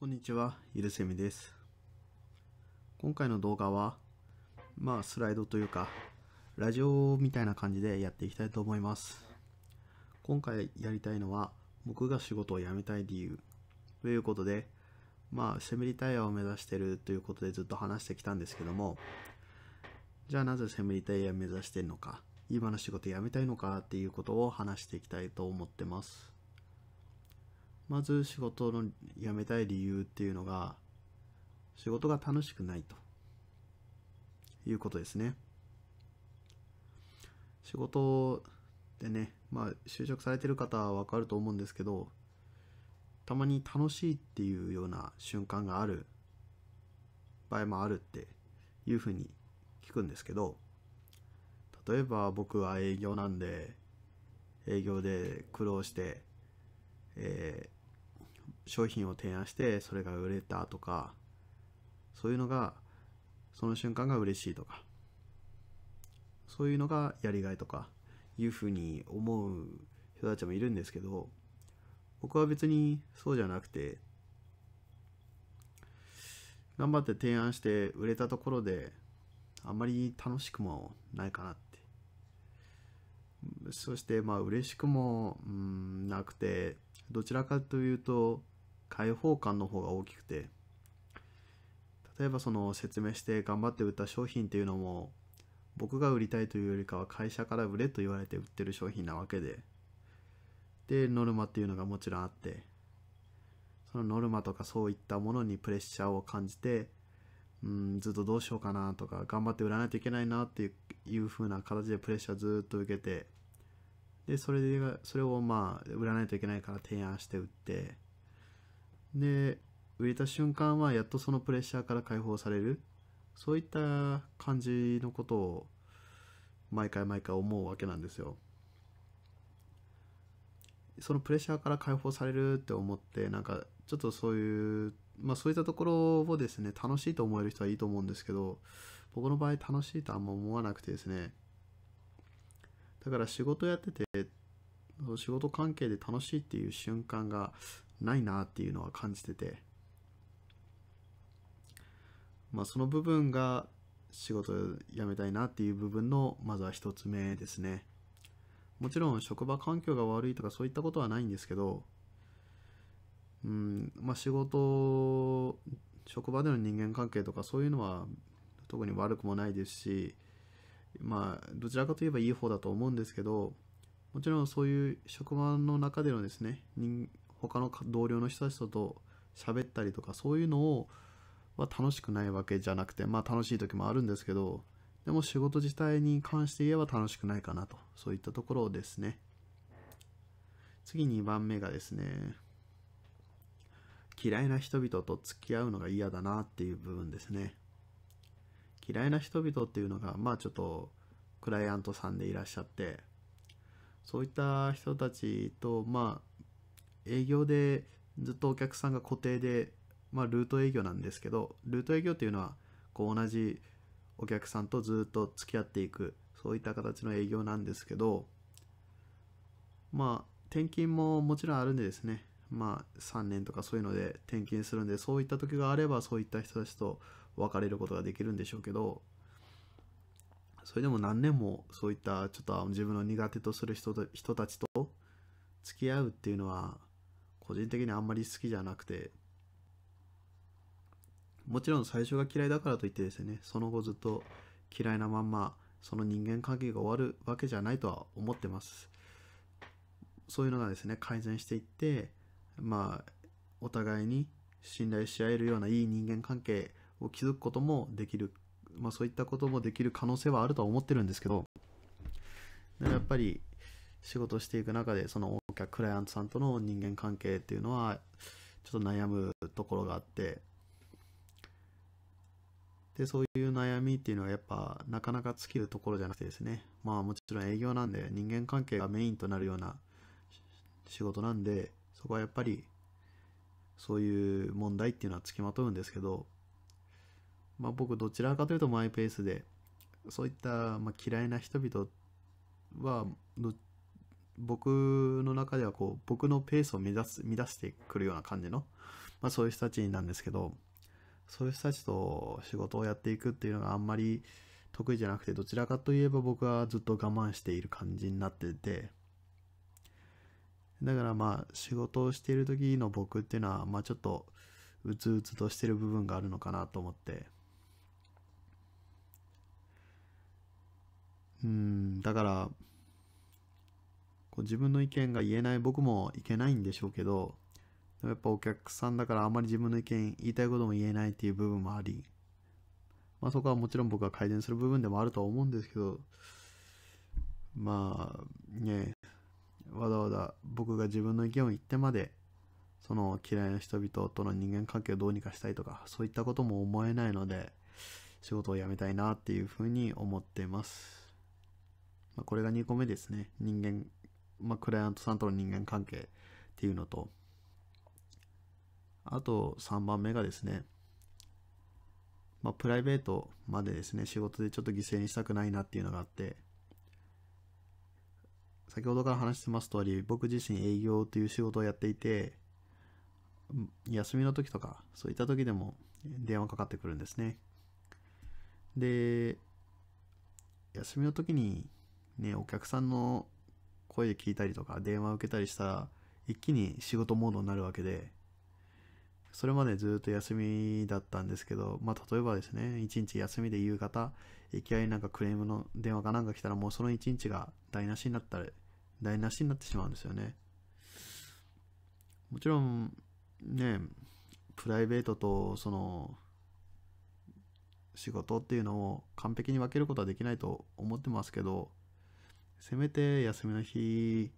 こんにちは、ゆるせみです。今回の動画は、まあスライドというか、ラジオみたいな感じでやっていきたいと思います。今回やりたいのは、僕が仕事を辞めたい理由ということで、まあセミリタイヤを目指してるということでずっと話してきたんですけども、じゃあなぜセミリタイヤを目指してるのか、今の仕事辞めたいのかっていうことを話していきたいと思ってます。まず仕事の辞めたい理由っていうのが、仕事が楽しくないということですね。仕事でね、まあ、就職されてる方はわかると思うんですけど、たまに楽しいっていうような瞬間がある場合もあるっていうふうに聞くんですけど、例えば僕は営業なんで、営業で苦労して、え商品を提案してそれが売れたとかそういうのがその瞬間が嬉しいとかそういうのがやりがいとかいうふうに思う人たちもいるんですけど僕は別にそうじゃなくて頑張って提案して売れたところであんまり楽しくもないかなってそしてまあ嬉しくも、うん、なくてどちらかというと開放感の方が大きくて例えばその説明して頑張って売った商品っていうのも僕が売りたいというよりかは会社から売れと言われて売ってる商品なわけででノルマっていうのがもちろんあってそのノルマとかそういったものにプレッシャーを感じてうんずっとどうしようかなとか頑張って売らないといけないなっていう風な形でプレッシャーずっと受けてでそれでそれをまあ売らないといけないから提案して売ってで売れた瞬間はやっとそのプレッシャーから解放されるそういった感じのことを毎回毎回思うわけなんですよ。そのプレッシャーから解放されるって思ってなんかちょっとそういうまあそういったところをですね楽しいと思える人はいいと思うんですけど僕の場合楽しいとあんま思わなくてですねだから仕事やってて仕事関係で楽しいっていう瞬間がないなっていうのは感じてて、まあ、その部分が仕事辞めたいなっていう部分のまずは1つ目ですねもちろん職場環境が悪いとかそういったことはないんですけどうんまあ仕事職場での人間関係とかそういうのは特に悪くもないですしまあどちらかといえばいい方だと思うんですけどもちろんそういう職場の中でのですね他の同僚の人たちと喋ったりとかそういうのをは楽しくないわけじゃなくてまあ楽しい時もあるんですけどでも仕事自体に関して言えば楽しくないかなとそういったところですね次2番目がですね嫌いな人々と付き合うのが嫌だなっていう部分ですね嫌いな人々っていうのがまあちょっとクライアントさんでいらっしゃってそういった人たちとまあ営業でずっとお客さんが固定で、まあ、ルート営業なんですけどルート営業っていうのはこう同じお客さんとずっと付き合っていくそういった形の営業なんですけどまあ転勤ももちろんあるんでですねまあ3年とかそういうので転勤するんでそういった時があればそういった人たちと別れることができるんでしょうけどそれでも何年もそういったちょっと自分の苦手とする人人たちと付き合うっていうのは個人的にあんまり好きじゃなくてもちろん最初が嫌いだからといってですねその後ずっと嫌いなまんまその人間関係が終わるわけじゃないとは思ってますそういうのがですね改善していってまあお互いに信頼し合えるようないい人間関係を築くこともできる、まあ、そういったこともできる可能性はあるとは思ってるんですけどやっぱり仕事していく中でそのお客クライアントさんとの人間関係っていうのはちょっと悩むところがあってでそういう悩みっていうのはやっぱなかなか尽きるところじゃなくてですねまあもちろん営業なんで人間関係がメインとなるような仕事なんでそこはやっぱりそういう問題っていうのは付きまとうんですけどまあ僕どちらかというとマイペースでそういったま嫌いな人々はど僕の中ではこう僕のペースを目指す乱してくるような感じの、まあ、そういう人たちなんですけどそういう人たちと仕事をやっていくっていうのがあんまり得意じゃなくてどちらかといえば僕はずっと我慢している感じになっててだからまあ仕事をしている時の僕っていうのはまあちょっとうつうつとしてる部分があるのかなと思ってうんだからこう自分の意見が言えない僕もいけないんでしょうけど、でもやっぱお客さんだからあまり自分の意見言いたいことも言えないっていう部分もあり、まあそこはもちろん僕は改善する部分でもあるとは思うんですけど、まあね、わざわざ僕が自分の意見を言ってまで、その嫌いな人々との人間関係をどうにかしたいとか、そういったことも思えないので、仕事を辞めたいなっていうふうに思ってます。まあ、これが2個目ですね。人間まあ、クライアントさんとの人間関係っていうのと、あと3番目がですね、まあ、プライベートまでですね、仕事でちょっと犠牲にしたくないなっていうのがあって、先ほどから話してます通り、僕自身営業という仕事をやっていて、休みの時とか、そういった時でも電話かかってくるんですね。で、休みの時にね、お客さんの声で聞いたりとか電話を受けたりしたら一気に仕事モードになるわけでそれまでずっと休みだったんですけど、まあ、例えばですね、一日休みで夕方、いきなりなんかクレームの電話かなんか来たら、もうその一日が台無しになったら、台無しになってしまうんですよね。もちろん、ね、プライベートと、その、仕事っていうのを完璧に分けることはできないと思ってますけど、せめて休みの日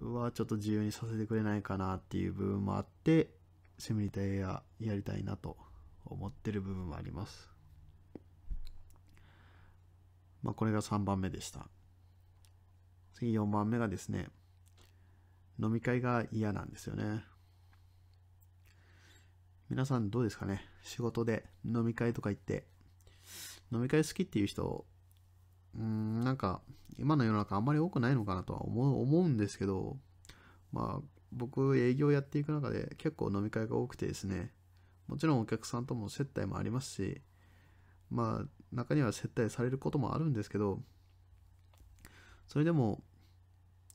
はちょっと自由にさせてくれないかなっていう部分もあって、セミリタイアやりたいなと思ってる部分もあります。まあ、これが3番目でした。次4番目がですね、飲み会が嫌なんですよね。皆さんどうですかね仕事で飲み会とか行って、飲み会好きっていう人うん、なんか、今の世の中あんまり多くないのかなとは思うんですけど、まあ、僕、営業やっていく中で結構飲み会が多くてですね、もちろんお客さんとも接待もありますし、まあ、中には接待されることもあるんですけど、それでも、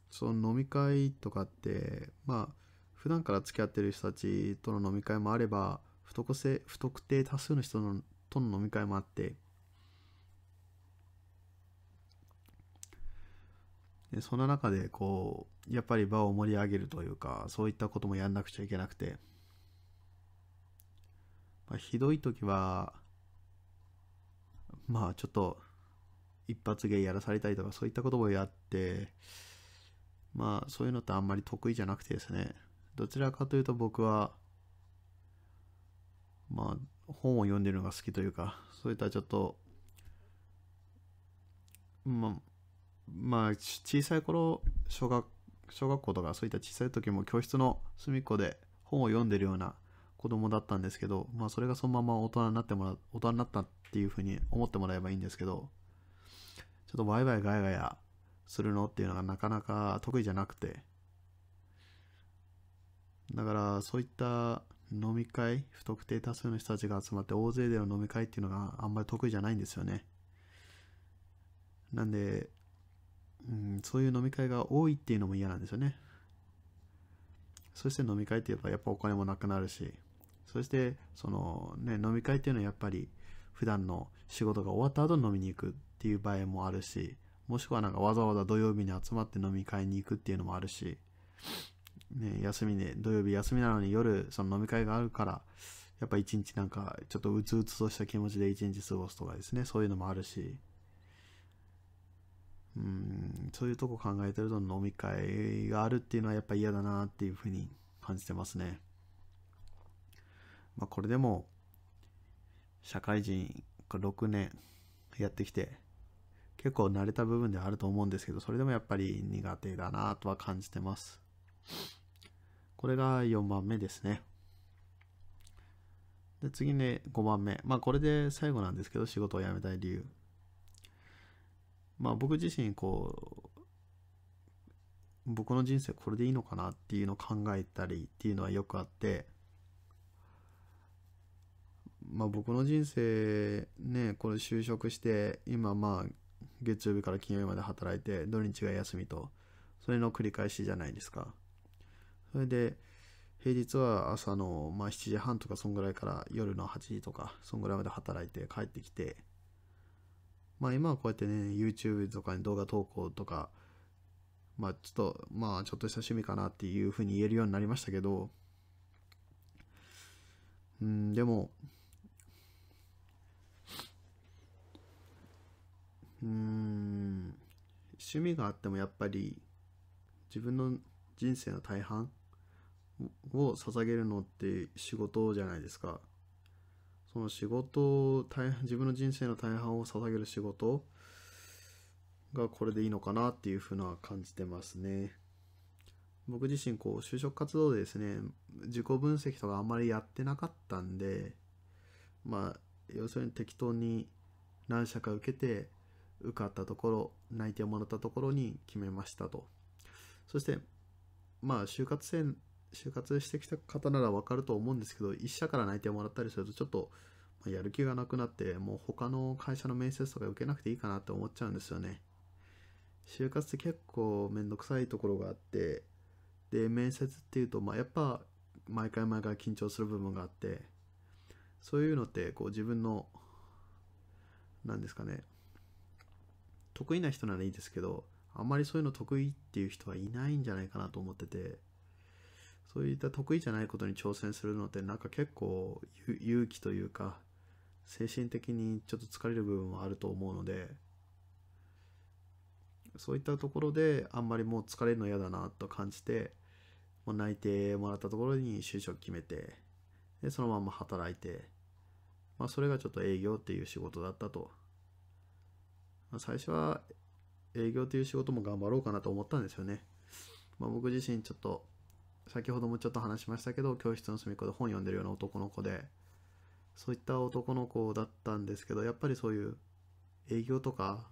その飲み会とかって、まあ、普段から付き合ってる人たちとの飲み会もあれば、不特不特定多数の人のとの飲み会もあって、その中でこうやっぱり場を盛り上げるというかそういったこともやんなくちゃいけなくて、まあ、ひどい時はまあちょっと一発芸やらされたりとかそういったこともやってまあそういうのってあんまり得意じゃなくてですねどちらかというと僕はまあ本を読んでるのが好きというかそういったちょっとまあまあ小さい頃小学小学校とかそういった小さい時も教室の隅っこで本を読んでるような子供だったんですけど、まあ、それがそのまま大人になってもら大人になったっていうふうに思ってもらえばいいんですけどちょっとワイワイガヤガヤするのっていうのがなかなか得意じゃなくてだからそういった飲み会不特定多数の人たちが集まって大勢での飲み会っていうのがあんまり得意じゃないんですよねなんでうん、そういう飲み会が多いっていうのも嫌なんですよね。そして飲み会って言えばやっぱお金もなくなるし、そしてそのね、飲み会っていうのはやっぱり普段の仕事が終わった後飲みに行くっていう場合もあるし、もしくはなんかわざわざ土曜日に集まって飲み会に行くっていうのもあるし、ね、休みで、土曜日休みなのに夜その飲み会があるから、やっぱ一日なんかちょっとうつうつとした気持ちで一日過ごすとかですね、そういうのもあるし、うん、そういうとこ考えてると飲み会があるっていうのはやっぱ嫌だなっていうふうに感じてますね。まあこれでも、社会人6年やってきて、結構慣れた部分ではあると思うんですけど、それでもやっぱり苦手だなとは感じてます。これが4番目ですね。で、次ね、5番目。まあこれで最後なんですけど、仕事を辞めたい理由。まあ僕自身こう僕の人生これでいいのかなっていうのを考えたりっていうのはよくあってまあ僕の人生ねこれ就職して今まあ月曜日から金曜日まで働いて土日が休みとそれの繰り返しじゃないですかそれで平日は朝の、まあ、7時半とかそんぐらいから夜の8時とかそんぐらいまで働いて帰ってきてまあ今はこうやってね、YouTube とかに動画投稿とか、まあちょっと、まあちょっとした趣味かなっていうふうに言えるようになりましたけど、うん、でも、うん、趣味があってもやっぱり自分の人生の大半を捧げるのって仕事じゃないですか。その仕事を大自分の人生の大半を捧げる仕事がこれでいいのかなっていうふうな感じてますね。僕自身こう就職活動でですね自己分析とかあんまりやってなかったんでまあ要するに適当に何社か受けて受かったところ内定をもらったところに決めましたとそしてまあ就活生就活してきた方ならわかると思うんですけど、一社から内定をもらったりすると、ちょっと、やる気がなくなって、もう他の会社の面接とか受けなくていいかなって思っちゃうんですよね。就活って結構めんどくさいところがあって、で、面接っていうと、まあ、やっぱ、毎回毎回緊張する部分があって、そういうのって、こう自分の、何ですかね、得意な人ならいいですけど、あんまりそういうの得意っていう人はいないんじゃないかなと思ってて、そういった得意じゃないことに挑戦するのってなんか結構勇気というか精神的にちょっと疲れる部分はあると思うのでそういったところであんまりもう疲れるの嫌だなと感じてもう内定もらったところに就職決めてでそのまま働いて、まあ、それがちょっと営業っていう仕事だったと、まあ、最初は営業という仕事も頑張ろうかなと思ったんですよね、まあ、僕自身ちょっと先ほどもちょっと話しましたけど教室の隅っこで本読んでるような男の子でそういった男の子だったんですけどやっぱりそういう営業とか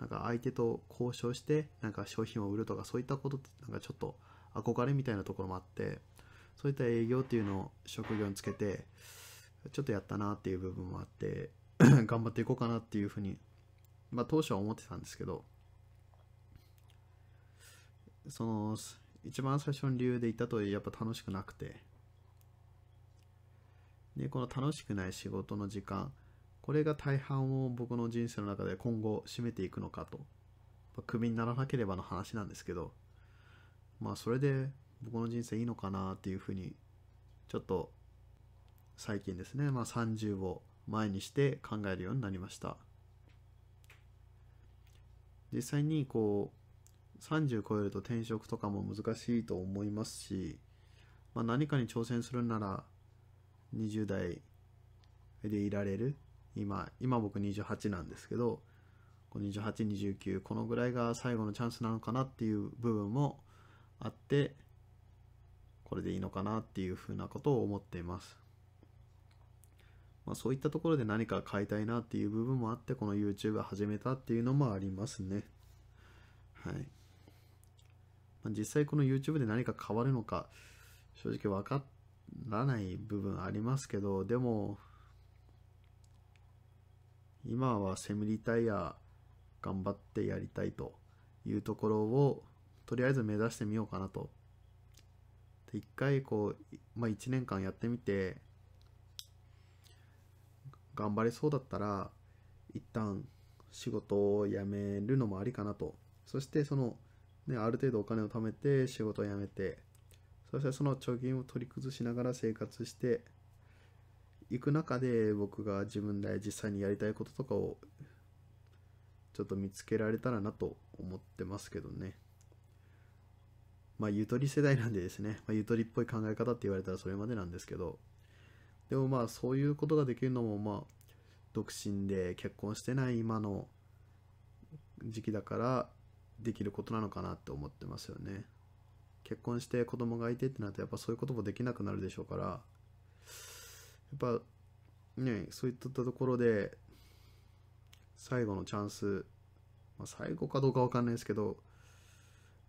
なんか相手と交渉してなんか商品を売るとかそういったことってなんかちょっと憧れみたいなところもあってそういった営業っていうのを職業につけてちょっとやったなっていう部分もあって 頑張っていこうかなっていうふうにまあ当初は思ってたんですけどその一番最初の理由で言ったとやっぱ楽しくなくてでこの楽しくない仕事の時間これが大半を僕の人生の中で今後占めていくのかと、まあ、クビにならなければの話なんですけどまあそれで僕の人生いいのかなっていうふうにちょっと最近ですね、まあ、30を前にして考えるようになりました実際にこう30超えると転職とかも難しいと思いますし、まあ、何かに挑戦するなら20代でいられる今今僕28なんですけど2829このぐらいが最後のチャンスなのかなっていう部分もあってこれでいいのかなっていうふうなことを思っています、まあ、そういったところで何か買いたいなっていう部分もあってこの YouTube 始めたっていうのもありますねはいまあ、実際この YouTube で何か変わるのか、正直わからない部分ありますけど、でも、今はセミリタイヤ頑張ってやりたいというところを、とりあえず目指してみようかなと。一回こう、まあ、1年間やってみて、頑張れそうだったら、一旦仕事を辞めるのもありかなと。そしてそのね、ある程度お金を貯めて、仕事を辞めて、そしてその貯金を取り崩しながら生活していく中で、僕が自分で実際にやりたいこととかを、ちょっと見つけられたらなと思ってますけどね。まあ、ゆとり世代なんでですね、まあ、ゆとりっぽい考え方って言われたらそれまでなんですけど、でもまあ、そういうことができるのも、まあ、独身で結婚してない今の時期だから、できることなのかなって思ってますよね結婚して子供がいてってなるとやっぱそういうこともできなくなるでしょうからやっぱねそういったところで最後のチャンス、まあ、最後かどうか分かんないですけど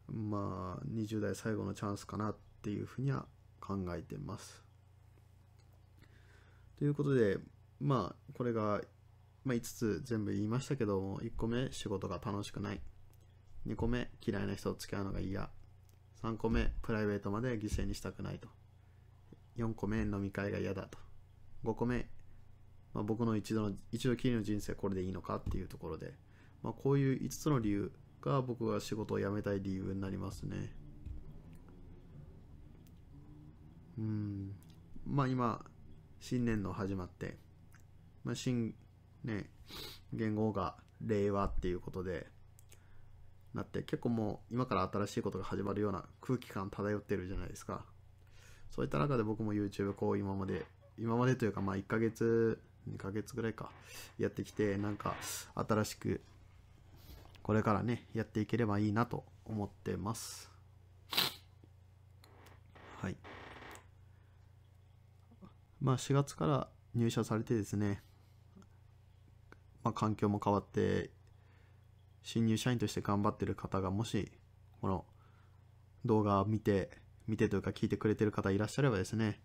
まあ20代最後のチャンスかなっていうふうには考えてます。ということでまあこれが、まあ、5つ全部言いましたけども1個目仕事が楽しくない。2個目、嫌いな人と付き合うのが嫌。3個目、プライベートまで犠牲にしたくないと。4個目、飲み会が嫌だと。5個目、まあ、僕の一度の、一度きりの人生これでいいのかっていうところで、まあ、こういう5つの理由が僕が仕事を辞めたい理由になりますね。うん。まあ今、新年の始まって、まあ新、ね、言語が令和っていうことで、なって結構もう今から新しいことが始まるような空気感漂ってるじゃないですかそういった中で僕も YouTube こう今まで今までというかまあ1ヶ月2ヶ月ぐらいかやってきてなんか新しくこれからねやっていければいいなと思ってますはいまあ4月から入社されてですね、まあ、環境も変わって新入社員として頑張ってる方がもしこの動画を見て見てというか聞いてくれてる方いらっしゃればですね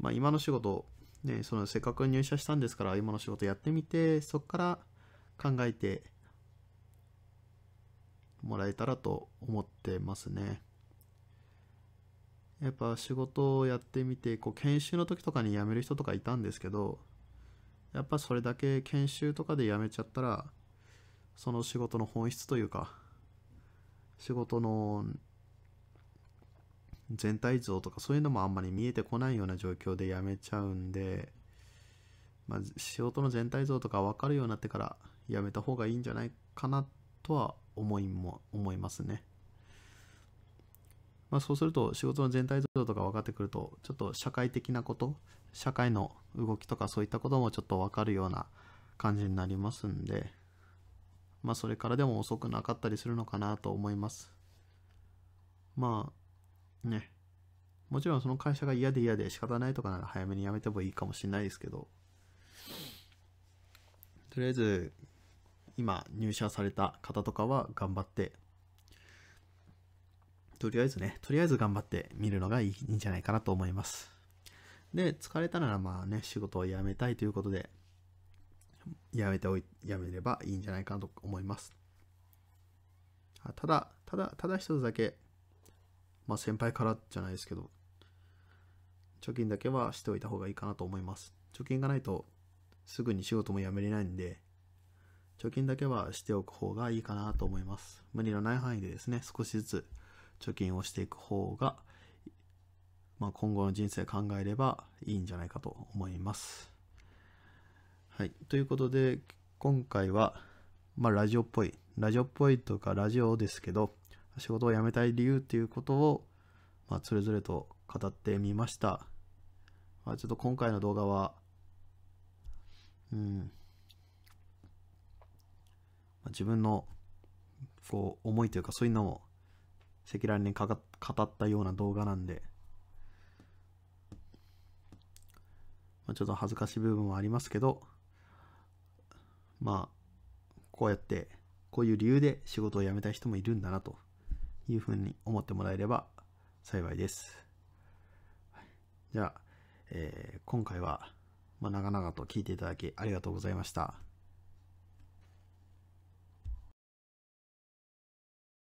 まあ今の仕事ねそのせっかく入社したんですから今の仕事やってみてそこから考えてもらえたらと思ってますねやっぱ仕事をやってみてこう研修の時とかに辞める人とかいたんですけどやっぱそれだけ研修とかで辞めちゃったらその仕事の本質というか仕事の全体像とかそういうのもあんまり見えてこないような状況で辞めちゃうんで、まあ、仕事の全体像とか分かるようになってから辞めた方がいいんじゃないかなとは思いも思いますね。まあ、そうすると仕事の全体像とか分かってくるとちょっと社会的なこと社会の動きとかそういったこともちょっと分かるような感じになりますんで、まあ、それからでも遅くなかったりするのかなと思いますまあねもちろんその会社が嫌で嫌で仕方ないとかなら早めに辞めてもいいかもしれないですけどとりあえず今入社された方とかは頑張ってとりあえずね、とりあえず頑張ってみるのがいいんじゃないかなと思います。で、疲れたならまあね、仕事を辞めたいということで、やめておい、辞めればいいんじゃないかなと思います。ただ、ただ、ただ一つだけ、まあ先輩からじゃないですけど、貯金だけはしておいた方がいいかなと思います。貯金がないとすぐに仕事も辞めれないんで、貯金だけはしておく方がいいかなと思います。無理のない範囲でですね、少しずつ貯金をしていく方が、まあ、今後の人生考えればいいんじゃないかと思います。はい、ということで今回は、まあ、ラジオっぽいラジオっぽいとかラジオですけど仕事を辞めたい理由っていうことを、まあ、それぞれと語ってみました。まあ、ちょっと今回の動画は、うん、まあ、自分のこう思いというかそういうのも赤裸々に語ったような動画なんで、まあ、ちょっと恥ずかしい部分はありますけど、まあ、こうやって、こういう理由で仕事を辞めた人もいるんだなというふうに思ってもらえれば幸いです。じゃあ、えー、今回は、まあ、長々と聞いていただきありがとうございました。